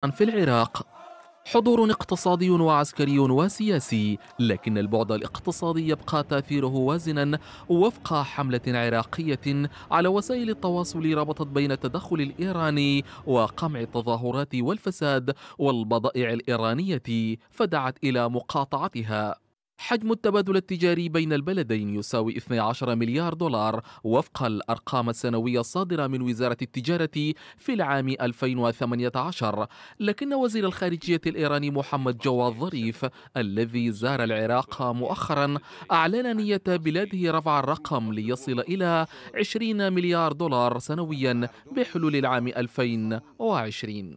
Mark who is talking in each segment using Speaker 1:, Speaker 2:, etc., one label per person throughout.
Speaker 1: في العراق حضور اقتصادي وعسكري وسياسي لكن البعد الاقتصادي يبقى تاثيره وازنا وفق حمله عراقيه على وسائل التواصل ربطت بين التدخل الايراني وقمع التظاهرات والفساد والبضائع الايرانيه فدعت الى مقاطعتها حجم التبادل التجاري بين البلدين يساوي 12 مليار دولار وفق الأرقام السنوية الصادرة من وزارة التجارة في العام 2018 لكن وزير الخارجية الإيراني محمد جواد ظريف الذي زار العراق مؤخرا أعلن نية بلاده رفع الرقم ليصل إلى 20 مليار دولار سنويا بحلول العام 2020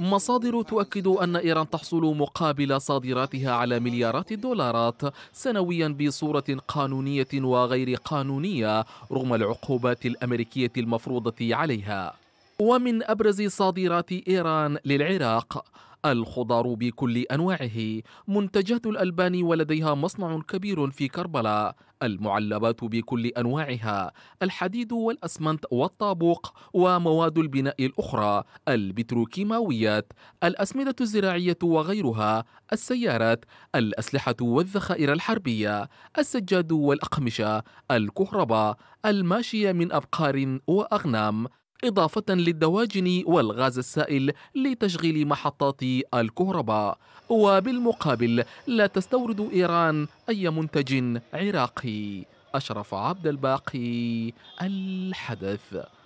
Speaker 1: مصادر تؤكد أن إيران تحصل مقابل صادراتها على مليارات الدولارات سنويا بصورة قانونية وغير قانونية رغم العقوبات الأمريكية المفروضة عليها ومن أبرز صادرات إيران للعراق الخضار بكل أنواعه منتجات الألبان ولديها مصنع كبير في كربلاء المعلبات بكل أنواعها الحديد والأسمنت والطابوق ومواد البناء الأخرى البتروكيماويات الأسمدة الزراعية وغيرها السيارات الأسلحة والذخائر الحربية السجاد والأقمشة الكهرباء الماشية من أبقار وأغنام إضافة للدواجن والغاز السائل لتشغيل محطات الكهرباء وبالمقابل لا تستورد إيران أي منتج عراقي أشرف عبد الباقي الحدث